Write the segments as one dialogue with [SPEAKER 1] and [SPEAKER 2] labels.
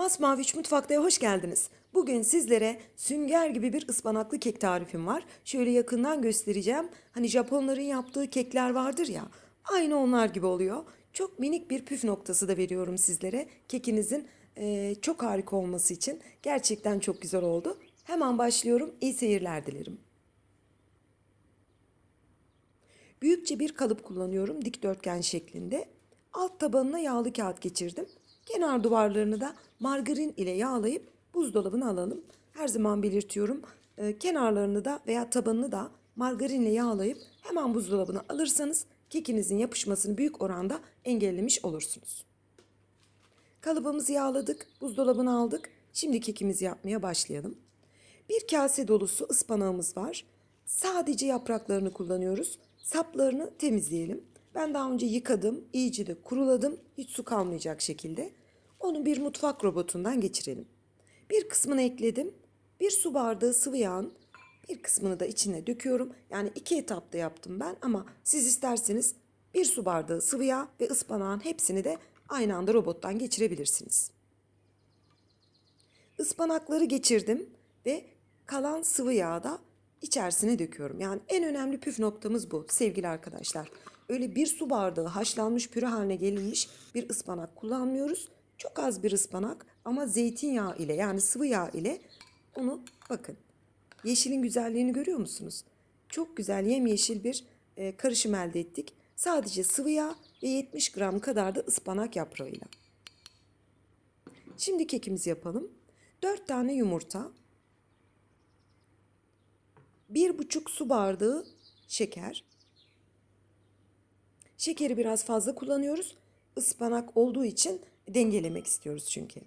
[SPEAKER 1] Masmaviç Mutfak'ta hoş geldiniz. Bugün sizlere sünger gibi bir ıspanaklı kek tarifim var. Şöyle yakından göstereceğim. Hani Japonların yaptığı kekler vardır ya. Aynı onlar gibi oluyor. Çok minik bir püf noktası da veriyorum sizlere. Kekinizin e, çok harika olması için. Gerçekten çok güzel oldu. Hemen başlıyorum. İyi seyirler dilerim. Büyükçe bir kalıp kullanıyorum dikdörtgen şeklinde. Alt tabanına yağlı kağıt geçirdim. Kenar duvarlarını da margarin ile yağlayıp buzdolabına alalım. Her zaman belirtiyorum e, kenarlarını da veya tabanını da margarinle yağlayıp hemen buzdolabına alırsanız kekinizin yapışmasını büyük oranda engellemiş olursunuz. Kalıbımızı yağladık, buzdolabına aldık. Şimdi kekimizi yapmaya başlayalım. Bir kase dolusu ıspanağımız var. Sadece yapraklarını kullanıyoruz. Saplarını temizleyelim. Ben daha önce yıkadım, iyice de kuruladım. Hiç su kalmayacak şekilde onu bir mutfak robotundan geçirelim. Bir kısmını ekledim. Bir su bardağı sıvı yağın bir kısmını da içine döküyorum. Yani iki etapta yaptım ben ama siz isterseniz bir su bardağı sıvı yağ ve ıspanağın hepsini de aynı anda robottan geçirebilirsiniz. Ispanakları geçirdim ve kalan sıvı yağı da içerisine döküyorum. Yani en önemli püf noktamız bu sevgili arkadaşlar. Öyle bir su bardağı haşlanmış püre haline gelinmiş bir ıspanak kullanmıyoruz. Çok az bir ıspanak ama zeytinyağı ile yani sıvı yağ ile onu bakın. Yeşilin güzelliğini görüyor musunuz? Çok güzel yemyeşil bir e, karışım elde ettik. Sadece sıvı yağ ve 70 gram kadar da ıspanak yaprağıyla. Şimdi kekimizi yapalım. 4 tane yumurta, 1,5 su bardağı şeker. Şekeri biraz fazla kullanıyoruz. Ispanak olduğu için Dengelemek istiyoruz çünkü.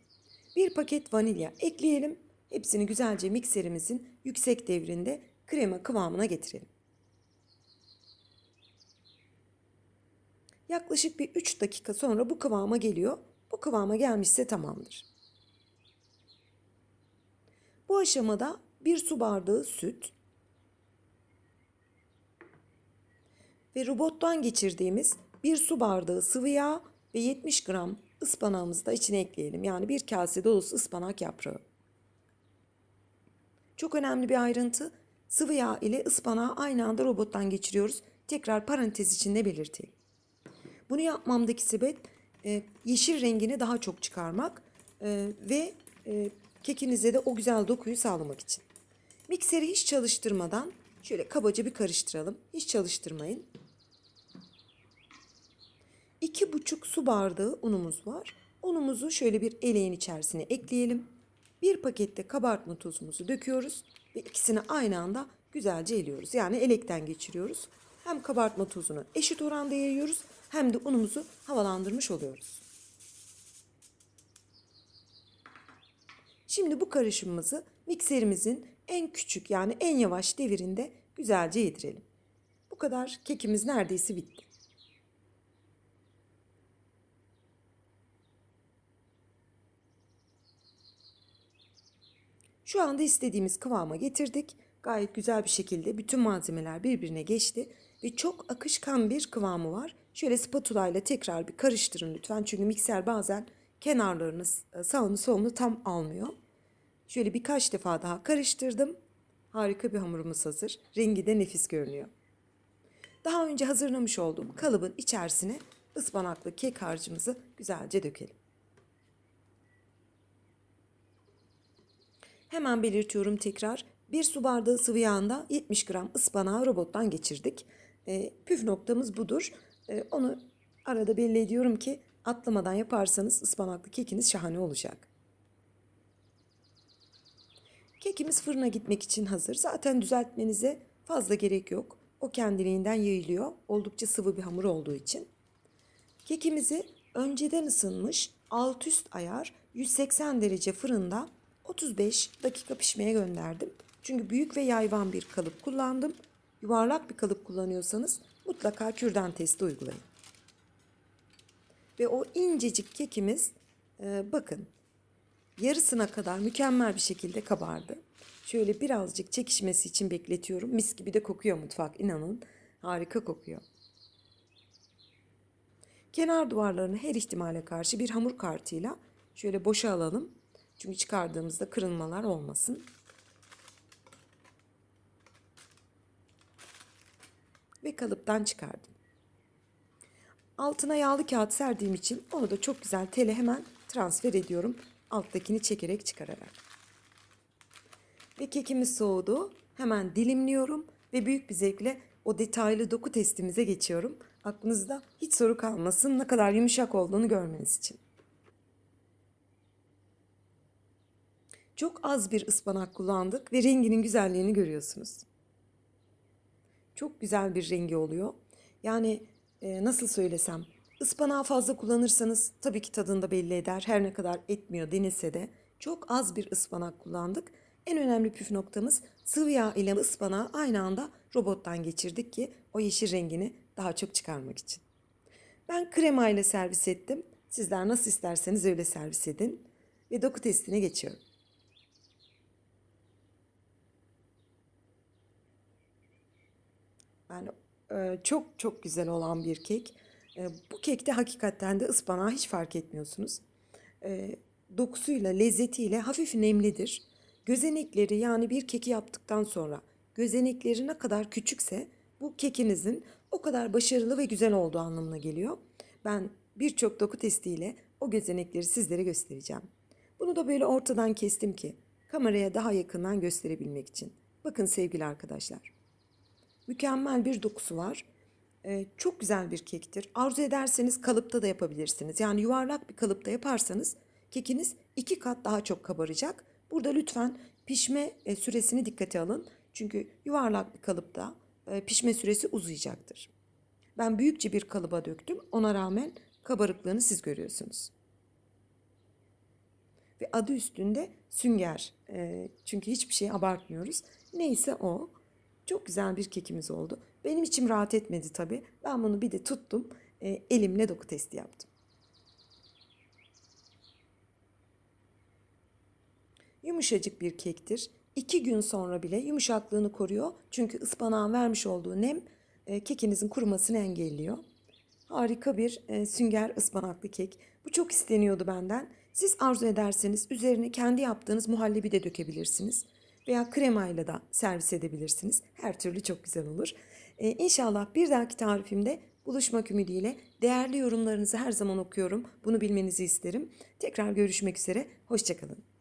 [SPEAKER 1] Bir paket vanilya ekleyelim. Hepsini güzelce mikserimizin yüksek devrinde krema kıvamına getirelim. Yaklaşık bir 3 dakika sonra bu kıvama geliyor. Bu kıvama gelmişse tamamdır. Bu aşamada bir su bardağı süt ve robottan geçirdiğimiz bir su bardağı sıvı yağ ve 70 gram Ispanağımızı da içine ekleyelim. Yani bir kase dolusu ıspanak yaprağı. Çok önemli bir ayrıntı. Sıvı yağ ile ıspanağı aynı anda robottan geçiriyoruz. Tekrar parantez içinde belirteyim. Bunu yapmamdaki sebep e, yeşil rengini daha çok çıkarmak e, ve e, kekinize de o güzel dokuyu sağlamak için. Mikseri hiç çalıştırmadan şöyle kabaca bir karıştıralım. Hiç çalıştırmayın iki buçuk su bardağı unumuz var. Unumuzu şöyle bir eleğin içerisine ekleyelim. Bir pakette kabartma tozumuzu döküyoruz ve ikisini aynı anda güzelce eliyoruz. Yani elekten geçiriyoruz. Hem kabartma tozunu eşit oranda yayıyoruz hem de unumuzu havalandırmış oluyoruz. Şimdi bu karışımımızı mikserimizin en küçük yani en yavaş devirinde güzelce yedirelim. Bu kadar kekimiz neredeyse bitti. Şu anda istediğimiz kıvama getirdik. Gayet güzel bir şekilde bütün malzemeler birbirine geçti ve çok akışkan bir kıvamı var. Şöyle spatula ile tekrar bir karıştırın lütfen çünkü mikser bazen kenarlarını e, sağını solunu tam almıyor. Şöyle birkaç defa daha karıştırdım. Harika bir hamurumuz hazır. Rengi de nefis görünüyor. Daha önce hazırlamış olduğum kalıbın içerisine ıspanaklı kek harcımızı güzelce dökelim. Hemen belirtiyorum tekrar. Bir su bardağı sıvı yağında 70 gram ıspanağı robottan geçirdik. E, püf noktamız budur. E, onu arada belli ediyorum ki atlamadan yaparsanız ıspanaklı kekiniz şahane olacak. Kekimiz fırına gitmek için hazır. Zaten düzeltmenize fazla gerek yok. O kendiliğinden yayılıyor. Oldukça sıvı bir hamur olduğu için. Kekimizi önceden ısınmış alt üst ayar 180 derece fırında 35 dakika pişmeye gönderdim. Çünkü büyük ve yayvan bir kalıp kullandım. Yuvarlak bir kalıp kullanıyorsanız mutlaka kürdan testi uygulayın. Ve o incecik kekimiz e, bakın yarısına kadar mükemmel bir şekilde kabardı. Şöyle birazcık çekişmesi için bekletiyorum. Mis gibi de kokuyor mutfak inanın. Harika kokuyor. Kenar duvarlarını her ihtimale karşı bir hamur kartıyla şöyle boşa alalım. Çünkü çıkardığımızda kırılmalar olmasın. Ve kalıptan çıkardım. Altına yağlı kağıt serdiğim için onu da çok güzel tele hemen transfer ediyorum. Alttakini çekerek çıkararak. Ve kekimiz soğudu. Hemen dilimliyorum ve büyük bir zevkle o detaylı doku testimize geçiyorum. Aklınızda hiç soru kalmasın ne kadar yumuşak olduğunu görmeniz için. Çok az bir ıspanak kullandık ve renginin güzelliğini görüyorsunuz. Çok güzel bir rengi oluyor. Yani e, nasıl söylesem ıspanağı fazla kullanırsanız tabii ki tadında belli eder. Her ne kadar etmiyor denilse de çok az bir ıspanak kullandık. En önemli püf noktamız sıvı yağ ile ıspanağı aynı anda robottan geçirdik ki o yeşil rengini daha çok çıkarmak için. Ben krema ile servis ettim. Sizler nasıl isterseniz öyle servis edin ve doku testine geçiyorum. Yani e, çok çok güzel olan bir kek. E, bu kekte hakikaten de ıspanağı hiç fark etmiyorsunuz. E, dokusuyla, lezzetiyle hafif nemlidir. Gözenekleri yani bir keki yaptıktan sonra gözenekleri ne kadar küçükse bu kekinizin o kadar başarılı ve güzel olduğu anlamına geliyor. Ben birçok doku testiyle o gözenekleri sizlere göstereceğim. Bunu da böyle ortadan kestim ki kameraya daha yakından gösterebilmek için. Bakın sevgili arkadaşlar. Mükemmel bir dokusu var. Ee, çok güzel bir kektir. Arzu ederseniz kalıpta da yapabilirsiniz. Yani yuvarlak bir kalıpta yaparsanız kekiniz iki kat daha çok kabaracak. Burada lütfen pişme e, süresini dikkate alın. Çünkü yuvarlak bir kalıpta e, pişme süresi uzayacaktır. Ben büyükçe bir kalıba döktüm. Ona rağmen kabarıklığını siz görüyorsunuz. Ve adı üstünde sünger. E, çünkü hiçbir şey abartmıyoruz. Neyse o. Çok güzel bir kekimiz oldu. Benim içim rahat etmedi tabii. Ben bunu bir de tuttum. E, elimle doku testi yaptım. Yumuşacık bir kektir. İki gün sonra bile yumuşaklığını koruyor. Çünkü ıspanağın vermiş olduğu nem e, kekinizin kurumasını engelliyor. Harika bir e, sünger ıspanaklı kek. Bu çok isteniyordu benden. Siz arzu ederseniz üzerine kendi yaptığınız muhallebi de dökebilirsiniz veya kremayla da servis edebilirsiniz. Her türlü çok güzel olur. Ee, inşallah bir dahaki tarifimde buluşmak ümidiyle değerli yorumlarınızı her zaman okuyorum. Bunu bilmenizi isterim. Tekrar görüşmek üzere. Hoşçakalın.